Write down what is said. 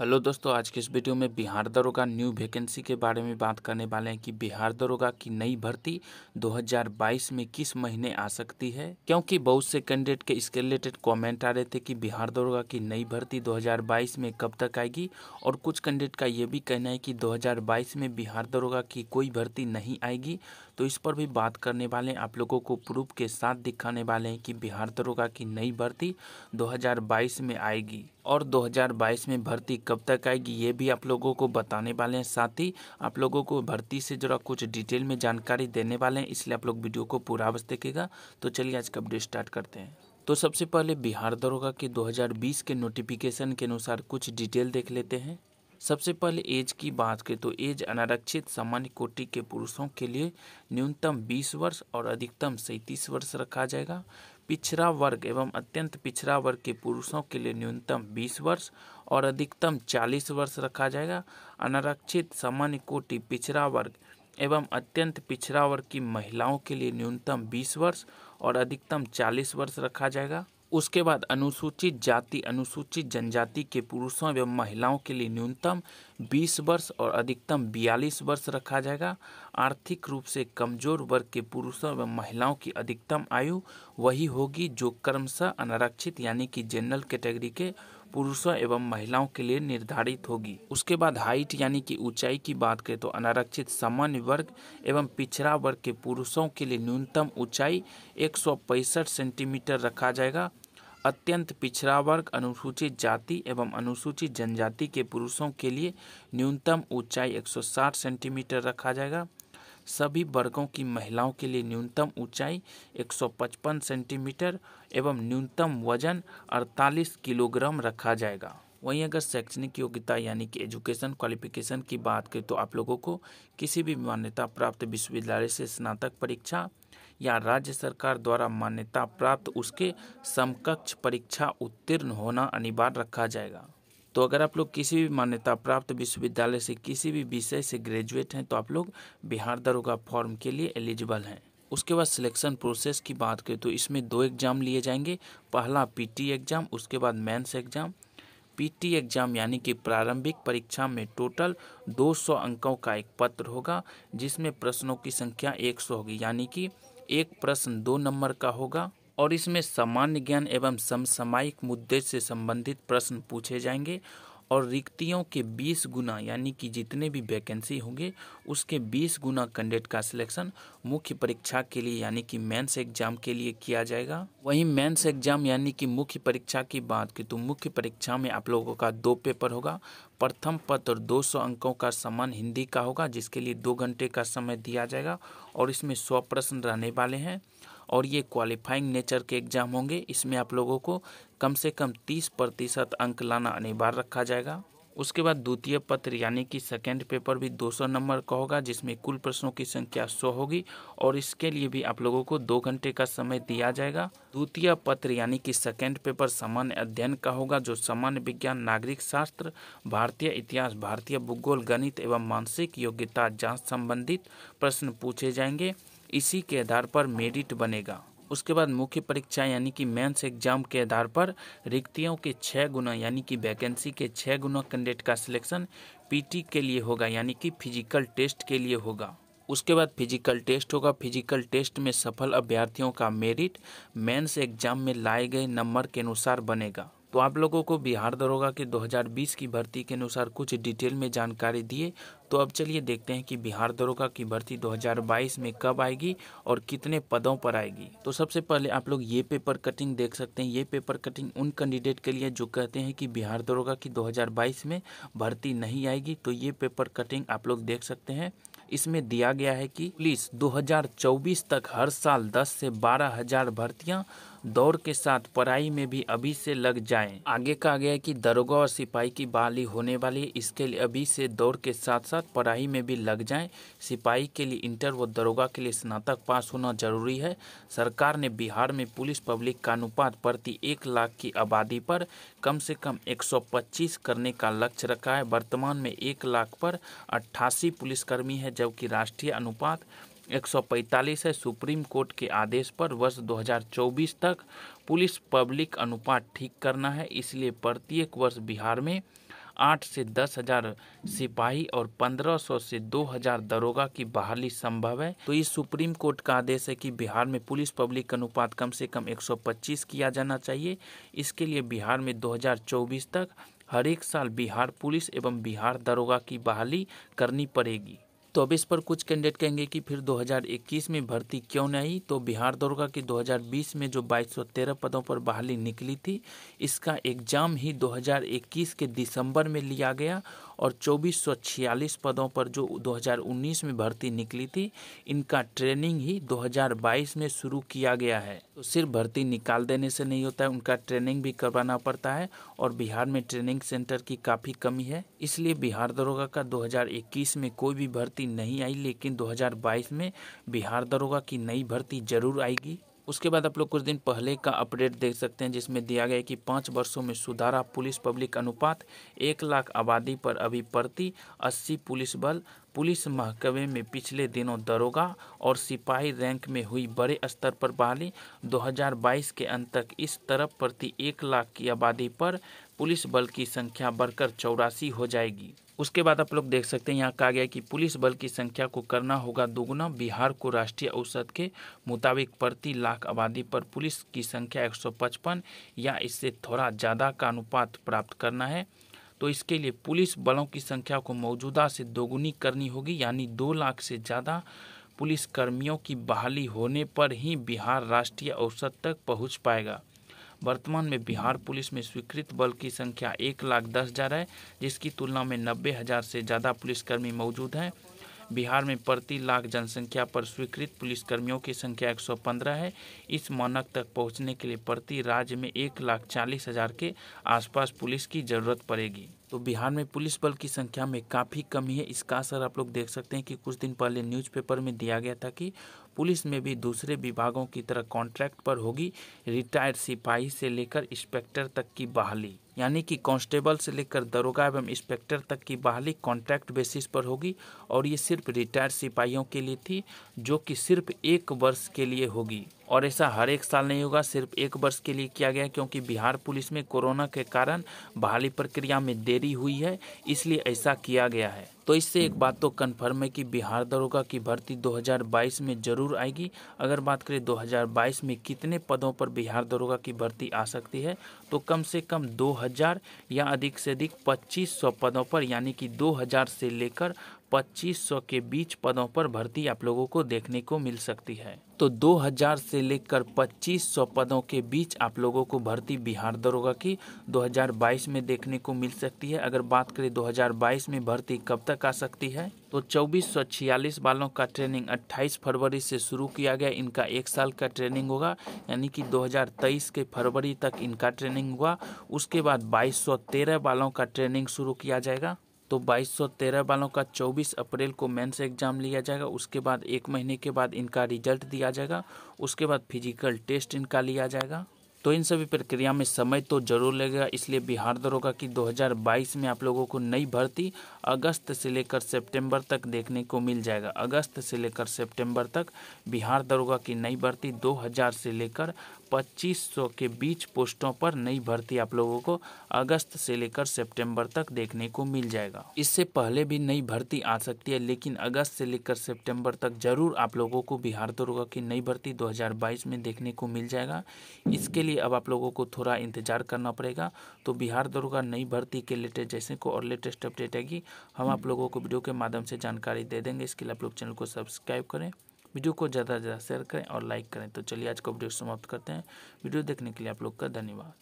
hello दोस्तों आज के इस वीडियो में बिहार दरोगा न्यू वैकेंसी के बारे में बात करने वाले हैं कि बिहार दरोगा की नई भर्ती 2022 में किस महीने आ सकती है क्योंकि बहुत से कैंडिडेट के इसके रिलेटेड कमेंट आ रहे थे कि बिहार दरोगा की नई भर्ती 2022 में कब तक आएगी और कुछ कैंडिडेट का ये भी कहना है कि दो में बिहार दरोगा की कोई भर्ती नहीं आएगी तो इस पर भी बात करने वाले हैं आप लोगों को प्रूफ के साथ दिखाने वाले हैं कि बिहार दरोगा तो की नई भर्ती 2022 में आएगी और 2022 में भर्ती कब तक आएगी ये भी आप लोगों को बताने वाले हैं साथ ही आप लोगों को भर्ती से जरा कुछ डिटेल में जानकारी देने वाले हैं इसलिए आप लोग वीडियो को पूरा अवश्य देखेगा तो चलिए आज का अपडेट स्टार्ट करते हैं तो सबसे पहले बिहार दरोगा के 2020 के नोटिफिकेशन के अनुसार कुछ डिटेल देख लेते हैं सबसे पहले एज की बात करें तो एज अनारक्षित सामान्य कोटि के पुरुषों के लिए न्यूनतम 20 वर्ष और अधिकतम सैंतीस वर्ष रखा जाएगा पिछड़ा वर्ग एवं अत्यंत पिछड़ा वर्ग के पुरुषों के लिए न्यूनतम 20 वर्ष और अधिकतम 40 वर्ष रखा जाएगा अनारक्षित सामान्य कोटि पिछड़ा वर्ग एवं अत्यंत पिछड़ा वर्ग की महिलाओं के लिए न्यूनतम 20 वर्ष और अधिकतम 40 वर्ष रखा जाएगा उसके बाद अनुसूचित जाति अनुसूचित जनजाति के पुरुषों एवं महिलाओं के लिए न्यूनतम 20 वर्ष और अधिकतम 42 वर्ष रखा जाएगा आर्थिक रूप से कमजोर वर्ग के पुरुषों एवं महिलाओं की अधिकतम आयु वही होगी जो कर्मशः अनारक्षित यानी कि जनरल कैटेगरी के, के पुरुषों एवं महिलाओं के लिए निर्धारित होगी उसके बाद हाइट यानी कि ऊंचाई की बात करें तो अनारक्षित सामान्य वर्ग एवं पिछड़ा वर्ग के पुरुषों के लिए न्यूनतम ऊंचाई एक सेंटीमीटर रखा जाएगा अत्यंत पिछड़ा वर्ग अनुसूचित जाति एवं अनुसूचित जनजाति के पुरुषों के लिए न्यूनतम ऊंचाई 160 सेंटीमीटर रखा जाएगा सभी वर्गों की महिलाओं के लिए न्यूनतम ऊंचाई 155 सेंटीमीटर एवं न्यूनतम वजन 48 किलोग्राम रखा जाएगा वहीं अगर शैक्षणिक योग्यता यानी कि एजुकेशन क्वालिफिकेशन की बात करें तो आप लोगों को किसी भी मान्यता प्राप्त विश्वविद्यालय से स्नातक परीक्षा या राज्य सरकार द्वारा मान्यता प्राप्त उसके समकक्ष परीक्षा उत्तीर्ण होना अनिवार्य रखा जाएगा तो अगर आप लोग किसी भी मान्यता प्राप्त विश्वविद्यालय से किसी भी विषय से ग्रेजुएट हैं तो आप लोग बिहार दरोगा फॉर्म के लिए एलिजिबल हैं उसके बाद सिलेक्शन प्रोसेस की बात करें तो इसमें दो एग्ज़ाम लिए जाएंगे पहला पीटी एग्ज़ाम उसके बाद मेंस एग्ज़ाम पीटी एग्ज़ाम यानी कि प्रारंभिक परीक्षा में टोटल 200 अंकों का एक पत्र होगा जिसमें प्रश्नों की संख्या 100 होगी यानी कि एक प्रश्न दो नंबर का होगा और इसमें सामान्य ज्ञान एवं समसामायिक मुद्दे से संबंधित प्रश्न पूछे जाएंगे और रिक्तियों के 20 गुना यानी कि जितने भी वैकेंसी होंगे उसके 20 गुना कैंडिडेट का सिलेक्शन मुख्य परीक्षा के लिए यानी कि मेंस एग्जाम के लिए किया जाएगा वहीं मेंस एग्जाम यानी कि मुख्य परीक्षा की बात की तो मुख्य परीक्षा में आप लोगों का दो पेपर होगा प्रथम पत्र 200 अंकों का समान हिंदी का होगा जिसके लिए दो घंटे का समय दिया जाएगा और इसमें सौ प्रश्न रहने वाले हैं और ये क्वालिफाइंग नेचर के एग्ज़ाम होंगे इसमें आप लोगों को कम से कम तीस प्रतिशत अंक लाना अनिवार्य रखा जाएगा उसके बाद द्वितीय पत्र यानी कि सेकेंड पेपर भी 200 नंबर का होगा जिसमें कुल प्रश्नों की संख्या 100 होगी और इसके लिए भी आप लोगों को दो घंटे का समय दिया जाएगा द्वितीय पत्र यानी कि सेकेंड पेपर सामान्य अध्ययन का होगा जो सामान्य विज्ञान नागरिक शास्त्र भारतीय इतिहास भारतीय भूगोल गणित एवं मानसिक योग्यता जाँच संबंधित प्रश्न पूछे जाएंगे इसी के आधार पर मेरिट बनेगा उसके बाद मुख्य परीक्षा यानी कि मेंस एग्जाम के आधार पर रिक्तियों के छः गुना यानी कि वैकेंसी के छः गुना कैंडिडेट का सिलेक्शन पीटी के लिए होगा यानी कि फिजिकल टेस्ट के लिए होगा उसके बाद फिजिकल टेस्ट होगा फिजिकल टेस्ट में सफल अभ्यर्थियों का मेरिट मेंस एग्जाम में लाए गए नंबर के अनुसार बनेगा तो आप लोगों को बिहार दरोगा के 2020 की भर्ती के अनुसार कुछ डिटेल में जानकारी दिए तो अब चलिए देखते हैं कि बिहार दरोगा की भर्ती 2022 में कब आएगी और कितने पदों पर आएगी तो सबसे पहले आप लोग ये पेपर कटिंग देख सकते हैं ये पेपर कटिंग उन कैंडिडेट के लिए जो कहते हैं कि बिहार दरोगा की 2022 में भर्ती नहीं आएगी तो ये पेपर कटिंग आप लोग देख सकते हैं इसमें दिया गया है कि पुलिस दो तक हर साल दस से बारह हजार भर्तियां दौड़ के साथ पढ़ाई में भी अभी से लग जाए आगे कहा गया है कि दरोगा और सिपाही की बहाली होने वाली है इसके लिए अभी से दौड़ के साथ साथ पढ़ाई में भी लग जाए सिपाही के लिए इंटर व दरोगा के लिए स्नातक पास होना जरूरी है सरकार ने बिहार में पुलिस पब्लिक का अनुपात प्रति एक लाख की आबादी पर कम से कम 125 करने का लक्ष्य रखा है वर्तमान में एक लाख पर अट्ठासी पुलिसकर्मी है जबकि राष्ट्रीय अनुपात 145 है सुप्रीम कोर्ट के आदेश पर वर्ष 2024 तक पुलिस पब्लिक अनुपात ठीक करना है इसलिए प्रत्येक वर्ष बिहार में आठ से दस हजार सिपाही और पंद्रह सौ से दो हजार दरोगा की बहाली संभव है तो इस सुप्रीम कोर्ट का आदेश है कि बिहार में पुलिस पब्लिक अनुपात कम से कम 125 किया जाना चाहिए इसके लिए बिहार में 2024 तक हर एक साल बिहार पुलिस एवं बिहार दरोगा की बहाली करनी पड़ेगी चौबीस पर कुछ कैंडिडेट कहेंगे कि फिर 2021 में भर्ती क्यों नहीं तो बिहार दरोगा की 2020 में जो 2213 पदों पर बहाली निकली थी इसका एग्ज़ाम ही 2021 के दिसंबर में लिया गया और चौबीस पदों पर जो 2019 में भर्ती निकली थी इनका ट्रेनिंग ही 2022 में शुरू किया गया है तो सिर्फ भर्ती निकाल देने से नहीं होता है उनका ट्रेनिंग भी करवाना पड़ता है और बिहार में ट्रेनिंग सेंटर की काफ़ी कमी है इसलिए बिहार दरोगा का 2021 में कोई भी भर्ती नहीं आई लेकिन 2022 में बिहार दरोगा की नई भर्ती जरूर आएगी उसके बाद आप लोग कुछ दिन पहले का अपडेट देख सकते हैं जिसमें दिया गया कि पाँच वर्षों में सुधारा पुलिस पब्लिक अनुपात एक लाख आबादी पर अभी प्रति अस्सी पुलिस बल पुलिस महकमे में पिछले दिनों दरोगा और सिपाही रैंक में हुई बड़े स्तर पर बहाली 2022 के अंत तक इस तरफ प्रति एक लाख की आबादी पर पुलिस बल की संख्या बढ़कर चौरासी हो जाएगी उसके बाद आप लोग देख सकते हैं यहाँ कहा गया कि पुलिस बल की संख्या को करना होगा दोगुना बिहार को राष्ट्रीय औसत के मुताबिक प्रति लाख आबादी पर पुलिस की संख्या 155 या इससे थोड़ा ज़्यादा का अनुपात प्राप्त करना है तो इसके लिए पुलिस बलों की संख्या को मौजूदा से दोगुनी करनी होगी यानी दो लाख से ज़्यादा पुलिस कर्मियों की बहाली होने पर ही बिहार राष्ट्रीय औसत तक पहुंच पाएगा वर्तमान में बिहार पुलिस में स्वीकृत बल की संख्या एक लाख दस हज़ार है जिसकी तुलना में नब्बे हज़ार से ज़्यादा पुलिसकर्मी मौजूद हैं बिहार में प्रति लाख जनसंख्या पर स्वीकृत पुलिसकर्मियों की संख्या 115 है इस मानक तक पहुंचने के लिए प्रति राज्य में एक लाख चालीस हजार के आसपास पुलिस की जरूरत पड़ेगी तो बिहार में पुलिस बल की संख्या में काफ़ी कमी है इसका असर आप लोग देख सकते हैं कि कुछ दिन पहले न्यूज़पेपर में दिया गया था कि पुलिस में भी दूसरे विभागों की तरह कॉन्ट्रैक्ट पर होगी रिटायर्ड सिपाही से लेकर इंस्पेक्टर तक की बहाली यानी कि कांस्टेबल से लेकर दरोगा एवं इंस्पेक्टर तक की बहाली कॉन्ट्रैक्ट बेसिस पर होगी और ये सिर्फ रिटायर्ड सिपाहियों के लिए थी जो कि सिर्फ एक वर्ष के लिए होगी और ऐसा हर एक साल नहीं होगा सिर्फ एक वर्ष के लिए किया गया क्योंकि बिहार पुलिस में कोरोना के कारण बहाली प्रक्रिया में देरी हुई है इसलिए ऐसा किया गया है तो इससे एक बात तो कन्फर्म है कि बिहार दरोगा की भर्ती 2022 में जरूर आएगी अगर बात करें 2022 में कितने पदों पर बिहार दरोगा की भर्ती आ सकती है तो कम से कम दो हजार या अधिक से अधिक पच्चीस सौ पदों पर यानी कि दो हजार से लेकर 2500 के बीच पदों पर भर्ती आप लोगों को देखने को मिल सकती है तो 2000 से लेकर 2500 पदों के बीच आप लोगों को भर्ती बिहार दरोगा की 2022 में देखने को मिल सकती है अगर बात करें 2022 में भर्ती कब तक आ सकती है तो चौबीस वालों का ट्रेनिंग 28 फरवरी से शुरू किया गया इनका एक साल का ट्रेनिंग होगा यानी कि 2023 के फरवरी तक इनका ट्रेनिंग हुआ उसके बाद तेरह वालों का ट्रेनिंग शुरू किया जाएगा तो 2213 वालों का 24 अप्रैल को मेंस एग्ज़ाम लिया जाएगा उसके बाद एक महीने के बाद इनका रिजल्ट दिया जाएगा उसके बाद फिजिकल टेस्ट इनका लिया जाएगा तो इन सभी प्रक्रिया में समय तो जरूर लगेगा इसलिए बिहार दरोगा की 2022 में आप लोगों को नई भर्ती अगस्त से लेकर सितंबर तक देखने को मिल जाएगा अगस्त से लेकर सितंबर तक बिहार दरोगा की नई भर्ती 2000 से लेकर 2500 के बीच पोस्टों पर नई भर्ती आप लोगों को अगस्त से लेकर सितंबर तक देखने को मिल जाएगा इससे पहले भी नई भर्ती आ सकती है लेकिन अगस्त से लेकर सितंबर तक जरूर आप लोगों को बिहार दरोगा की नई भर्ती 2022 में देखने को मिल जाएगा इसके लिए अब आप लोगों को थोड़ा इंतज़ार करना पड़ेगा तो बिहार दरोगा नई भर्ती के लेटेस्ट जैसे को और लेटेस्ट अपडेट आएगी हम आप लोगों को वीडियो के माध्यम से जानकारी दे देंगे इसके लिए आप लोग चैनल को सब्सक्राइब करें वीडियो को ज़्यादा से ज़्यादा शेयर करें और लाइक करें तो चलिए आज का वीडियो समाप्त करते हैं वीडियो देखने के लिए आप लोग का धन्यवाद